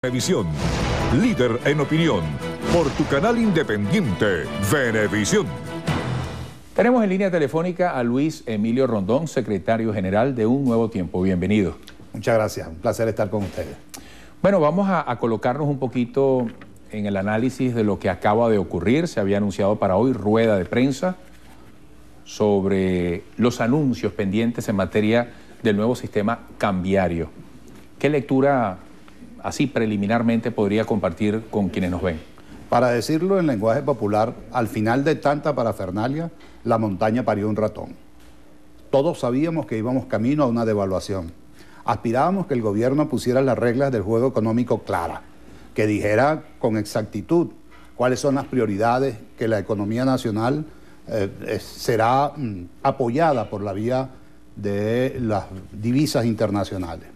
Venevisión, líder en opinión, por tu canal independiente, Venevisión. Tenemos en línea telefónica a Luis Emilio Rondón, secretario general de Un Nuevo Tiempo. Bienvenido. Muchas gracias, un placer estar con ustedes. Bueno, vamos a, a colocarnos un poquito en el análisis de lo que acaba de ocurrir. Se había anunciado para hoy rueda de prensa sobre los anuncios pendientes en materia del nuevo sistema cambiario. ¿Qué lectura así preliminarmente podría compartir con quienes nos ven? Para decirlo en lenguaje popular, al final de tanta parafernalia, la montaña parió un ratón. Todos sabíamos que íbamos camino a una devaluación. Aspirábamos que el gobierno pusiera las reglas del juego económico claras, que dijera con exactitud cuáles son las prioridades que la economía nacional eh, será mm, apoyada por la vía de las divisas internacionales.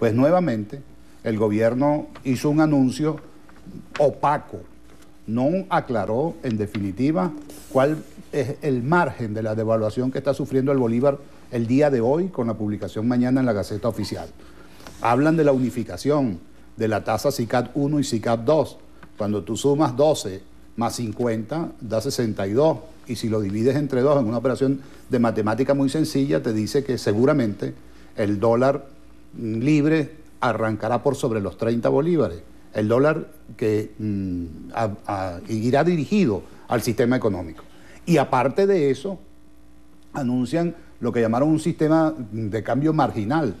Pues nuevamente el gobierno hizo un anuncio opaco, no aclaró en definitiva cuál es el margen de la devaluación que está sufriendo el Bolívar el día de hoy con la publicación mañana en la Gaceta Oficial. Hablan de la unificación de la tasa CICAT 1 y CICAT 2. Cuando tú sumas 12 más 50 da 62 y si lo divides entre dos en una operación de matemática muy sencilla te dice que seguramente el dólar libre arrancará por sobre los 30 bolívares, el dólar que mm, irá dirigido al sistema económico. Y aparte de eso, anuncian lo que llamaron un sistema de cambio marginal,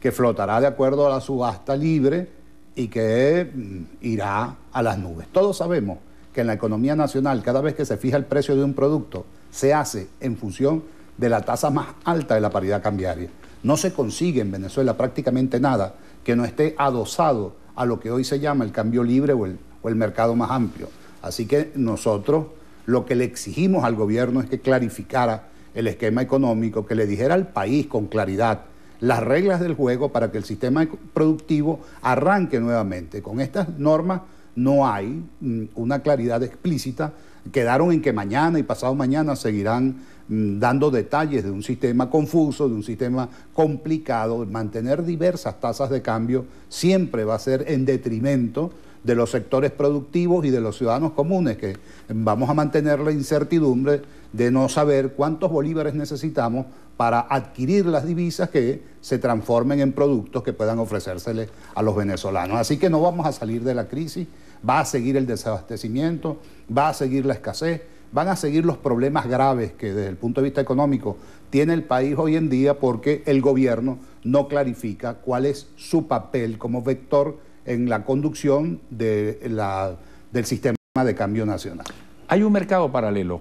que flotará de acuerdo a la subasta libre y que mm, irá a las nubes. Todos sabemos que en la economía nacional, cada vez que se fija el precio de un producto, se hace en función de la tasa más alta de la paridad cambiaria. No se consigue en Venezuela prácticamente nada que no esté adosado a lo que hoy se llama el cambio libre o el, mercado más amplio. Así que nosotros lo que le exigimos al gobierno es que clarificara el esquema económico, que le dijera al país con claridad las reglas del juego para que el sistema productivo arranque nuevamente. Con estas normas no hay mm, una claridad explícita. Quedaron en que mañana y pasado mañana seguirán Mm, dando detalles de un sistema confuso, de un sistema complicado. Mantener diversas tasas de cambio siempre va a ser en detrimento de los sectores productivos y de los ciudadanos comunes, que vamos a mantener la incertidumbre de no saber cuántos bolívares necesitamos para adquirir las divisas que se transformen en productos que puedan ofrecérseles a los venezolanos. Así que no vamos a salir de la crisis, va a seguir el desabastecimiento, va a seguir la escasez van a seguir los problemas graves que desde el punto de vista económico tiene el país hoy en día porque el gobierno no clarifica cuál es su papel como vector en la conducción de la, del sistema de cambio nacional. Hay un mercado paralelo.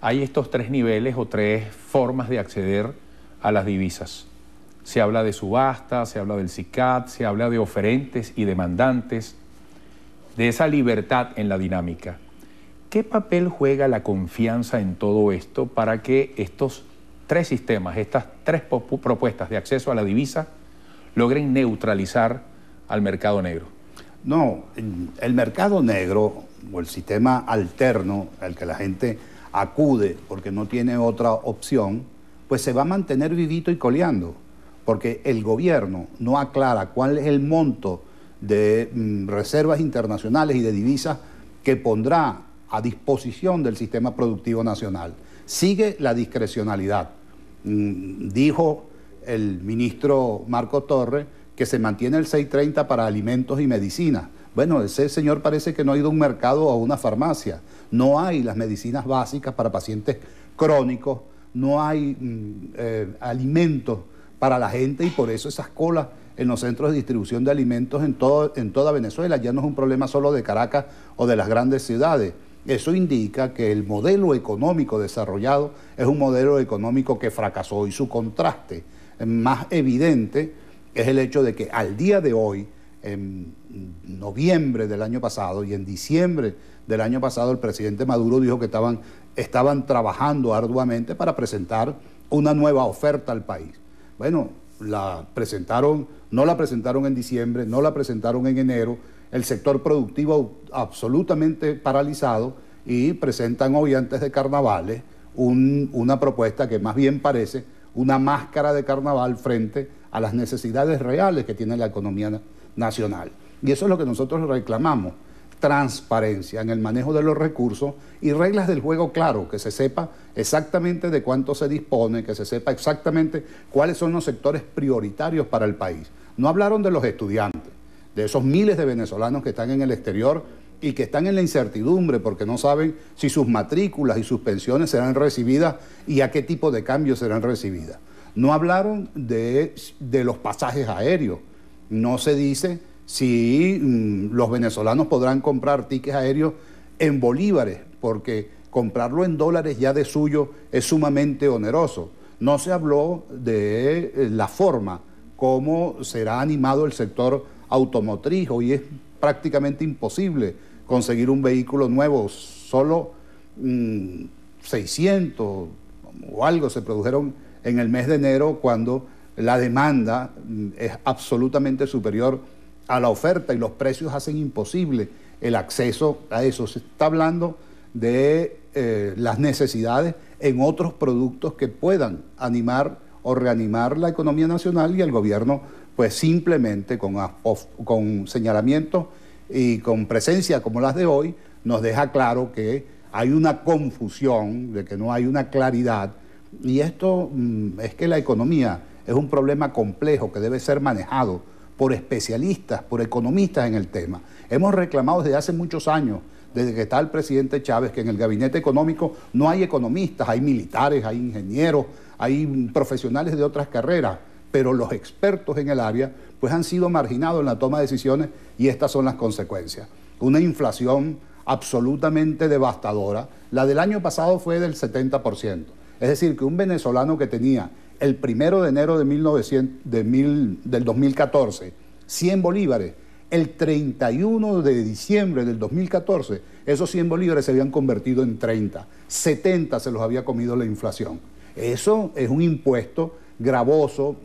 Hay estos tres niveles o tres formas de acceder a las divisas. Se habla de subasta, se habla del CICAT, se habla de oferentes y demandantes, de esa libertad en la dinámica. ¿Qué papel juega la confianza en todo esto para que estos tres sistemas, estas tres propuestas de acceso a la divisa, logren neutralizar al mercado negro? No, el mercado negro o el sistema alterno al que la gente acude porque no tiene otra opción, pues se va a mantener vivito y coleando, porque el gobierno no aclara cuál es el monto de mm, reservas internacionales y de divisas que pondrá a disposición del sistema productivo nacional. Sigue la discrecionalidad. Mm, dijo el ministro Marco Torres... que se mantiene el 630 para alimentos y medicinas. Bueno, ese señor parece que no ha ido a un mercado o a una farmacia. No hay las medicinas básicas para pacientes crónicos, no hay mm, eh, alimentos para la gente y por eso esas colas en los centros de distribución de alimentos en, todo, en toda Venezuela. Ya no es un problema solo de Caracas o de las grandes ciudades. Eso indica que el modelo económico desarrollado es un modelo económico que fracasó y su contraste más evidente es el hecho de que al día de hoy, en noviembre del año pasado y en diciembre del año pasado, el presidente Maduro dijo que estaban, estaban trabajando arduamente para presentar una nueva oferta al país. Bueno, la presentaron, no la presentaron en diciembre, no la presentaron en enero, el sector productivo absolutamente paralizado y presentan hoy antes de carnavales una propuesta que más bien parece una máscara de carnaval frente a las necesidades reales que tiene la economía nacional. Y eso es lo que nosotros reclamamos, transparencia en el manejo de los recursos y reglas del juego claro, que se sepa exactamente de cuánto se dispone, que se sepa exactamente cuáles son los sectores prioritarios para el país. No hablaron de los estudiantes de esos miles de venezolanos que están en el exterior y que están en la incertidumbre porque no saben si sus matrículas y sus pensiones serán recibidas y a qué tipo de cambios serán recibidas. No hablaron de, los pasajes aéreos, no se dice si mm, los venezolanos podrán comprar tickets aéreos en bolívares, porque comprarlo en dólares ya de suyo es sumamente oneroso. No se habló de eh, la forma, como será animado el sector automotriz. Hoy es prácticamente imposible conseguir un vehículo nuevo, solo 600 mm, o algo se produjeron en el mes de enero cuando la demanda mm, es absolutamente superior a la oferta y los precios hacen imposible el acceso a eso. Se está hablando de eh, las necesidades en otros productos que puedan animar o reanimar la economía nacional y el gobierno pues simplemente con, señalamientos y con presencia como las de hoy, nos deja claro que hay una confusión, de que no hay una claridad. Y esto mm, es que la economía es un problema complejo que debe ser manejado por especialistas, por economistas en el tema. Hemos reclamado desde hace muchos años, desde que está el presidente Chávez, que en el gabinete económico no hay economistas, hay militares, hay ingenieros, hay profesionales de otras carreras pero los expertos en el área pues han sido marginados en la toma de decisiones y estas son las consecuencias. Una inflación absolutamente devastadora, la del año pasado fue del 70%, es decir, que un venezolano que tenía el primero de enero de, 1900, del 2014 100 bolívares, el 31 de diciembre del 2014, esos 100 bolívares se habían convertido en 30, 70 se los había comido la inflación. Eso es un impuesto gravoso,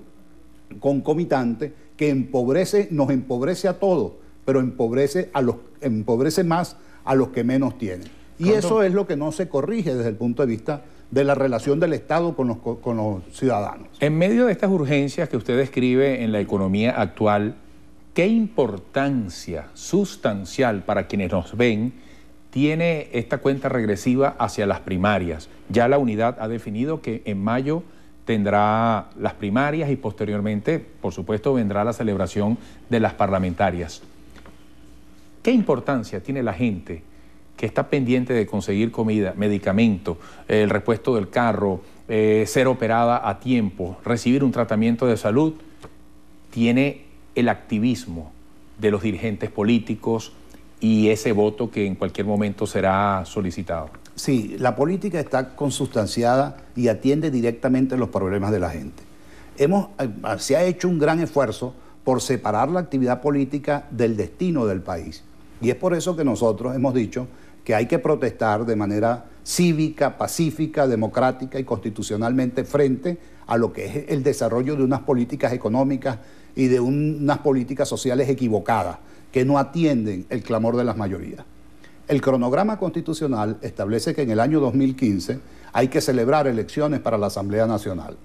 concomitante que empobrece, nos empobrece a todos, pero empobrece, a los, empobrece más a los que menos tienen. Y eso es lo que no se corrige desde el punto de vista de la relación del Estado con los, con los ciudadanos. En medio de estas urgencias que usted describe en la economía actual, ¿qué importancia sustancial para quienes nos ven tiene esta cuenta regresiva hacia las primarias? Ya la unidad ha definido que en mayo tendrá las primarias y posteriormente, por supuesto, vendrá la celebración de las parlamentarias. ¿Qué importancia tiene la gente que está pendiente de conseguir comida, medicamento, eh, el repuesto del carro, eh, ser operada a tiempo, recibir un tratamiento de salud? Tiene el activismo de los dirigentes políticos y ese voto que en cualquier momento será solicitado. Sí, la política está consustanciada y atiende directamente los problemas de la gente. Hemos, eh, se ha hecho un gran esfuerzo por separar la actividad política del destino del país. Y es por eso que nosotros hemos dicho que hay que protestar de manera cívica, pacífica, democrática y constitucionalmente frente a lo que es el desarrollo de unas políticas económicas y de unas políticas sociales equivocadas que no atienden el clamor de las mayorías. El cronograma constitucional establece que en el año 2015 hay que celebrar elecciones para la Asamblea Nacional.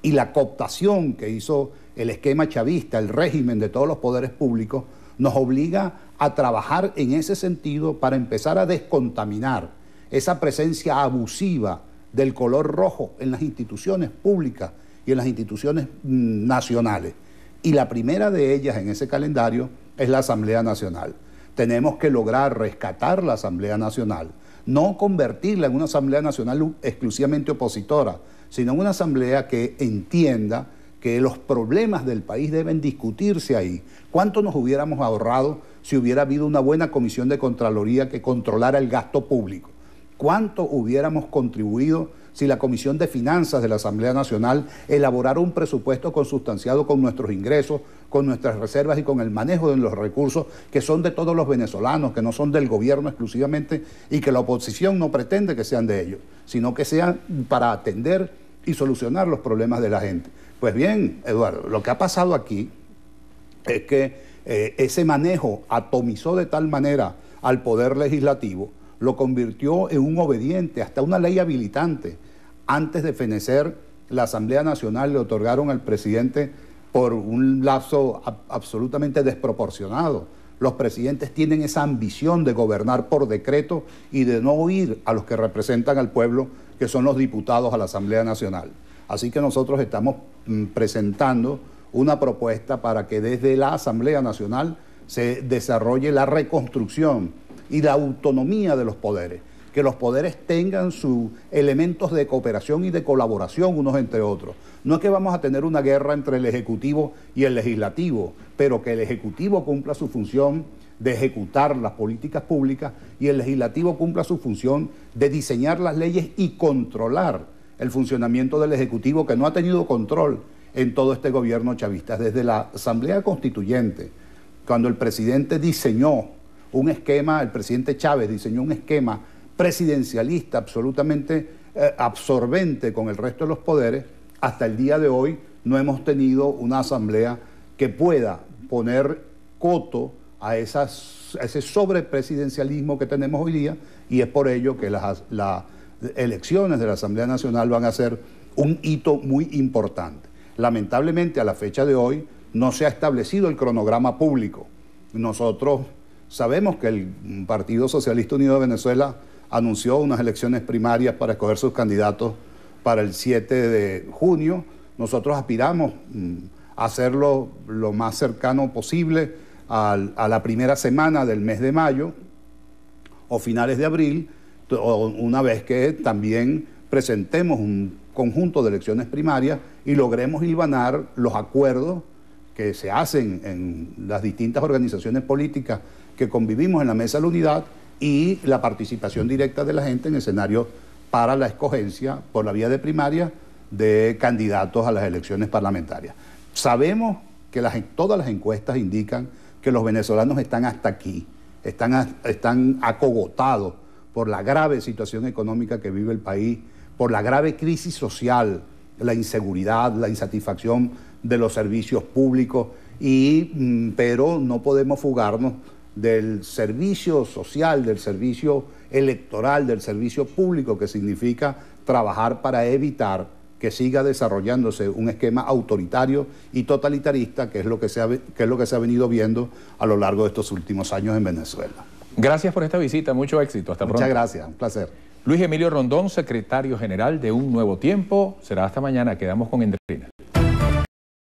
Y la cooptación que hizo el esquema chavista, el régimen de todos los poderes públicos, nos obliga a trabajar en ese sentido para empezar a descontaminar esa presencia abusiva del color rojo en las instituciones públicas y en las instituciones mm, nacionales. Y la primera de ellas en ese calendario es la Asamblea Nacional. Tenemos que lograr rescatar la Asamblea Nacional, no convertirla en una Asamblea Nacional exclusivamente opositora, sino en una Asamblea que entienda que los problemas del país deben discutirse ahí. ¿Cuánto nos hubiéramos ahorrado si hubiera habido una buena comisión de Contraloría que controlara el gasto público? ¿Cuánto hubiéramos contribuido si la Comisión de Finanzas de la Asamblea Nacional elaborara un presupuesto consustanciado con nuestros ingresos con nuestras reservas y con el manejo de los recursos que son de todos los venezolanos, que no son del gobierno exclusivamente y que la oposición no pretende que sean de ellos, sino que sean para atender y solucionar los problemas de la gente. Pues bien, Eduardo, lo que ha pasado aquí es que eh, ese manejo atomizó de tal manera al poder legislativo, lo convirtió en un obediente, hasta una ley habilitante. Antes de fenecer, la Asamblea Nacional le otorgaron al presidente por un lapso absolutamente desproporcionado. Los presidentes tienen esa ambición de gobernar por decreto y de no oír a los que representan al pueblo, que son los diputados a la Asamblea Nacional. Así que nosotros estamos mm, presentando una propuesta para que desde la Asamblea Nacional se desarrolle la reconstrucción y la autonomía de los poderes que los poderes tengan sus elementos de cooperación y de colaboración unos entre otros. No es que vamos a tener una guerra entre el Ejecutivo y el Legislativo, pero que el Ejecutivo cumpla su función de ejecutar las políticas públicas y el Legislativo cumpla su función de diseñar las leyes y controlar el funcionamiento del Ejecutivo que no ha tenido control en todo este gobierno chavista. Desde la Asamblea Constituyente, cuando el presidente diseñó un esquema, el presidente Chávez diseñó un esquema presidencialista absolutamente eh, absorbente con el resto de los poderes, hasta el día de hoy no hemos tenido una asamblea que pueda poner coto a, ese sobrepresidencialismo que tenemos hoy día y es por ello que las, las elecciones de la Asamblea Nacional van a ser un hito muy importante. Lamentablemente a la fecha de hoy no se ha establecido el cronograma público. Nosotros sabemos que el Partido Socialista Unido de Venezuela anunció unas elecciones primarias para escoger sus candidatos para el 7 de junio. Nosotros aspiramos mm, a hacerlo lo más cercano posible a, la primera semana del mes de mayo o finales de abril, una vez que también presentemos un conjunto de elecciones primarias y logremos hilvanar los acuerdos que se hacen en las distintas organizaciones políticas que convivimos en la Mesa de la Unidad y la participación directa de la gente en escenario para la escogencia por la vía de primaria de candidatos a las elecciones parlamentarias. Sabemos que todas las encuestas indican que los venezolanos están hasta aquí, están, están acogotados por la grave situación económica que vive el país, por la grave crisis social, la inseguridad, la insatisfacción de los servicios públicos, y, mm, pero no podemos fugarnos del servicio social, del servicio electoral, del servicio público, que significa trabajar para evitar que siga desarrollándose un esquema autoritario y totalitarista, que es lo que se ha, es lo que se ha venido viendo a lo largo de estos últimos años en Venezuela. Gracias por esta visita, mucho éxito, hasta pronto. Muchas gracias, un placer. Luis Emilio Rondón, secretario general de Un Nuevo Tiempo, será hasta mañana, quedamos con Endrina.